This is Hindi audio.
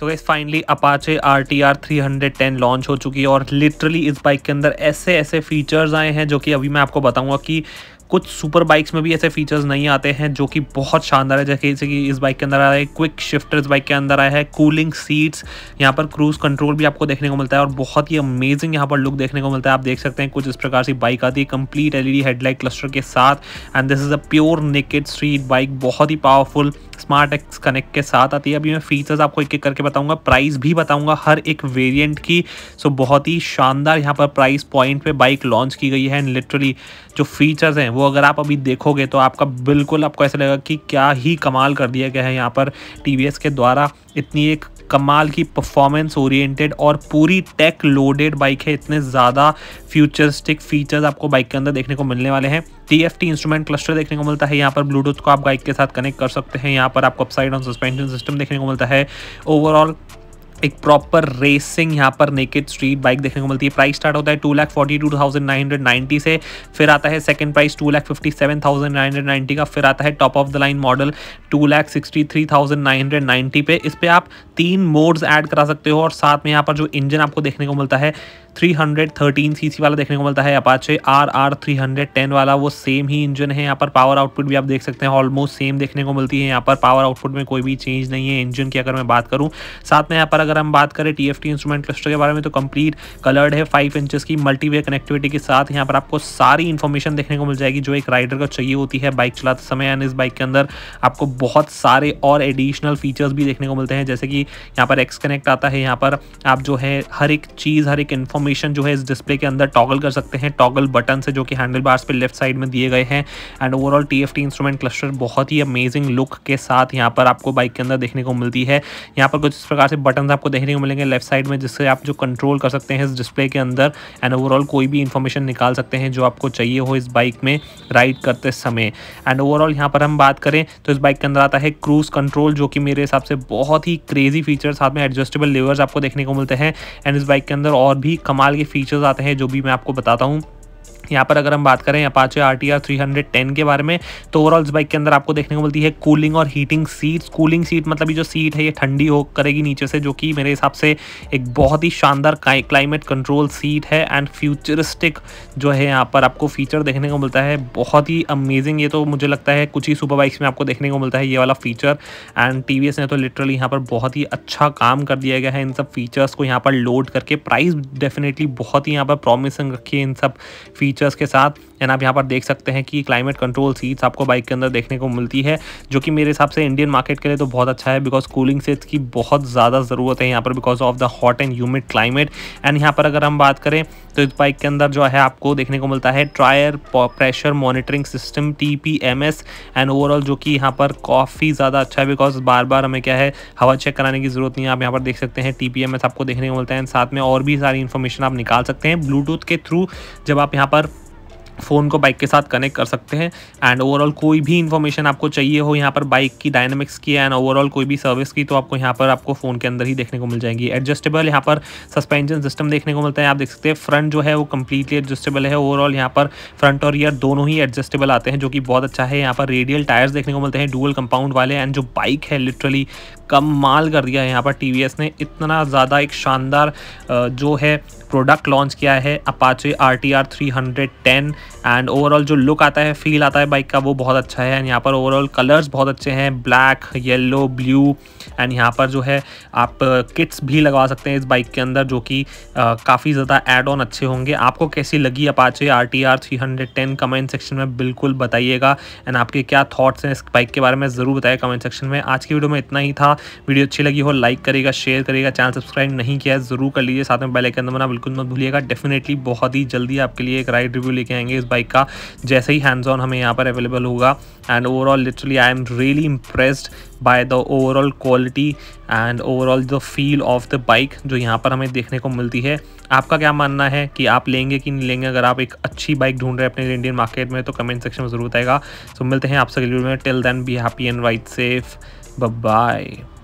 तो guys finally Apache R T R three hundred ten launch हो चुकी है और लिटरली इस बाइक के अंदर ऐसे ऐसे फीचर्स आए हैं जो कि अभी मैं आपको बताऊंगा कि कुछ सुपर बाइक्स में भी ऐसे फीचर्स नहीं आते हैं जो कि बहुत शानदार है जैसे कि इस बाइक के अंदर आया है क्विक शिफ्टर इस बाइक के अंदर आया है कूलिंग सीट्स यहाँ पर क्रूज़ कंट्रोल भी आपको देखने को मिलता है और बहुत ही अमेजिंग यहाँ पर लुक देखने को मिलता है आप देख सकते हैं कुछ इस प्रकार से बाइक आती है कंप्लीट एलईडी हेडलाइट क्लस्टर के साथ and this is a pure naked street bike बहुत ही पावरफुल स्मार्ट एक्स कनेक्ट के साथ आती है अभी मैं फीचर्स आपको एक एक करके बताऊंगा प्राइस भी बताऊंगा हर एक वेरिएंट की सो बहुत ही शानदार यहाँ पर प्राइस पॉइंट पे बाइक लॉन्च की गई है एंड लिटरली जो फीचर्स हैं वो अगर आप अभी देखोगे तो आपका बिल्कुल आपको ऐसा लगेगा कि क्या ही कमाल कर दिया गया है यहाँ पर टी के द्वारा इतनी एक कमाल की परफॉर्मेंस ओरिएंटेड और पूरी टेक लोडेड बाइक है इतने ज़्यादा फ्यूचरिस्टिक फीचर्स आपको बाइक के अंदर देखने को मिलने वाले हैं T F T instrument cluster देखने को मिलता है यहाँ पर ब्लूटूथ को आप बाइक के साथ कनेक्ट कर सकते हैं यहाँ पर आपको अपसाइड ऑन सस्पेंशन सिस्टम देखने को मिलता है ओवरऑल एक प्रॉपर रेसिंग यहाँ पर नेकेड स्ट्रीट बाइक देखने को मिलती है प्राइस स्टार्ट होता है two lakh forty two thousand nine hundred ninety से फिर आता है second price two lakh fifty seven thousand nine hundred ninety का फिर आता है top of the line model two lakh sixty three thousand nine hundred ninety पे इस पर आप तीन मोड्स ऐड करा सकते हो और साथ में यहाँ पर जो इंजन आपको देखने को मिलता है 313 सीसी वाला देखने को मिलता है अपाचे आर आर 310 वाला वो सेम ही इंजन है यहाँ पर पावर आउटपुट भी आप देख सकते हैं ऑलमोस्ट सेम देखने को मिलती है यहाँ पर पावर आउटपुट में कोई भी चेंज नहीं है इंजन की अगर मैं बात करूँ साथ में यहाँ पर अगर हम बात करें T F T instrument cluster के बारे में तो कंप्लीट कलर्ड है फाइव इंचज की मल्टीवे कनेक्टिविटी के साथ यहाँ पर आपको सारी इन्फॉर्मेशन देखने को मिल जाएगी जो एक राइडर को चाहिए होती है बाइक चलाते समय एंड इस बाइक के अंदर आपको बहुत सारे और एडिशनल फीचर्स भी देखने को मिलते हैं जैसे कि यहाँ पर एक्स कनेक्ट आता है यहाँ पर आप जो है हर एक चीज़ हर एक इन्फॉर्मेशन इन्फॉर्मेशन जो है इस डिस्प्ले के अंदर टॉगल कर सकते हैं टॉगल बटन से जो कि हैंडल बार्स पे लेफ्ट साइड में दिए गए हैं and overall T F T instrument cluster बहुत ही अमेजिंग लुक के साथ यहाँ पर आपको बाइक के अंदर देखने को मिलती है यहाँ पर कुछ इस प्रकार से बटन आपको देखने को मिलेंगे लेफ्ट साइड में जिससे आप जो कंट्रोल कर सकते हैं इस डिस्प्ले के अंदर एंड ओवरऑल कोई भी इन्फॉर्मेशन निकाल सकते हैं जो आपको चाहिए हो इस बाइक में राइड करते समय एंड ओवरऑल यहाँ पर हम बात करें तो इस बाइक के अंदर आता है क्रूज कंट्रोल जो कि मेरे हिसाब से बहुत ही क्रेजी फीचर साथ में एडजस्टेबल लेवर्स आपको देखने को मिलते हैं एंड इस बाइक के अंदर और भी कम कमाल के फीचर्स आते हैं जो भी मैं आपको बताता हूँ यहाँ पर अगर हम बात करें Apache R T R three hundred ten के बारे में तो ओवरऑल इस बाइक के अंदर आपको देखने को मिलती है कूलिंग और हीटिंग सीट्स कूलिंग सीट मतलब जो सीट है ये ठंडी हो करेगी नीचे से जो कि मेरे हिसाब से एक बहुत ही शानदार क्लाइमेट कंट्रोल सीट है एंड फ्यूचरिस्टिक जो है यहाँ पर आपको फीचर देखने को मिलता है बहुत ही अमेजिंग ये तो मुझे लगता है कुछ ही सुपर बाइक्स में आपको देखने को मिलता है ये वाला फीचर एंड टी ने तो लिटरली यहाँ पर बहुत ही अच्छा काम कर दिया गया है इन सब फीचर्स को यहाँ पर लोड करके प्राइस डेफिनेटली बहुत ही यहाँ पर प्रॉमिसिंग रखी है इन सब फीचर फीचर्स के साथ एंड आप यहाँ पर देख सकते हैं कि क्लाइमेट कंट्रोल सीट्स आपको बाइक के अंदर देखने को मिलती है जो कि मेरे हिसाब से इंडियन मार्केट के लिए तो बहुत अच्छा है बिकॉज कूलिंग सीट्स की बहुत ज़्यादा ज़रूरत है यहाँ पर because of the hot and humid climate and यहाँ पर अगर हम बात करें तो इस बाइक के अंदर जो है आपको देखने को मिलता है tyre pressure monitoring system T P M S and overall जो कि यहाँ पर काफ़ी ज़्यादा अच्छा है बिकॉज बार बार हमें क्या है हवा चेक कराने की ज़रूरत नहीं है आप यहाँ पर देख सकते हैं टी पी एम एस आपको देखने को मिलता है एंड साथ में और भी सारी इन्फॉर्मेशन आप निकाल सकते हैं ब्लूटूथ के थ्रू जब आप यहाँ पर फ़ोन को बाइक के साथ कनेक्ट कर सकते हैं एंड ओवरऑल कोई भी इन्फॉर्मेशन आपको चाहिए हो यहाँ पर बाइक की डायनेमिक्स की एंड ओवरऑल कोई भी सर्विस की तो आपको यहाँ पर आपको फ़ोन के अंदर ही देखने को मिल जाएंगी एडजस्टेबल यहाँ पर सस्पेंशन सिस्टम देखने को मिलता है आप देख सकते हैं फ्रंट जो है वो कम्प्लीटली एडजस्टेबल है ओवरऑल यहाँ पर फ्रंट और ईयर दोनों ही एडजस्टेबल आते हैं जो कि बहुत अच्छा है यहाँ पर रेडियल टायर्स देखने को मिलते हैं डूबल कंपाउंड वाले एंड जो बाइक है लिटरली कम माल कर दिया है यहाँ पर टी ने इतना ज़्यादा एक शानदार जो है प्रोडक्ट लॉन्च किया है Apache R T R three hundred ten and overall जो लुक आता है फील आता है बाइक का वो बहुत अच्छा है एंड यहाँ पर ओवरऑल कलर्स बहुत अच्छे हैं ब्लैक येलो ब्लू एंड यहाँ पर जो है आप किट्स uh, भी लगवा सकते हैं इस बाइक के अंदर जो कि uh, काफ़ी ज़्यादा एड ऑन अच्छे होंगे आपको कैसी लगी Apache R T R three hundred ten comment section में बिल्कुल बताइएगा एंड आपके क्या थाट्स हैं इस बाइक के बारे में ज़रूर बताइए कमेंट सेक्शन में आज की वीडियो में इतना ही था वीडियो अच्छी लगी हो लाइक करेगा शेयर करेगा चैनल सब्सक्राइब नहीं किया है ज़रूर कर लीजिए साथ में बेलाइकन बना बिल्कुल मत भूलिएगा डेफिनेटली बहुत ही जल्दी आपके लिए एक राइड रिव्यू लेके आएंगे इस बाइक का जैसे ही हैंड्स ऑन हमें यहाँ पर अवेलेबल होगा and overall literally I am really impressed by the overall quality and overall the feel of the bike जो यहाँ पर हमें देखने को मिलती है आपका क्या मानना है कि आप लेंगे कि नहीं लेंगे अगर आप एक अच्छी बाइक ढूंढ रहे हैं अपने इंडियन मार्केट में तो कमेंट सेक्शन में जरूर आएगा सो so, मिलते हैं आपसे वीडियो में till then be happy and white safe bye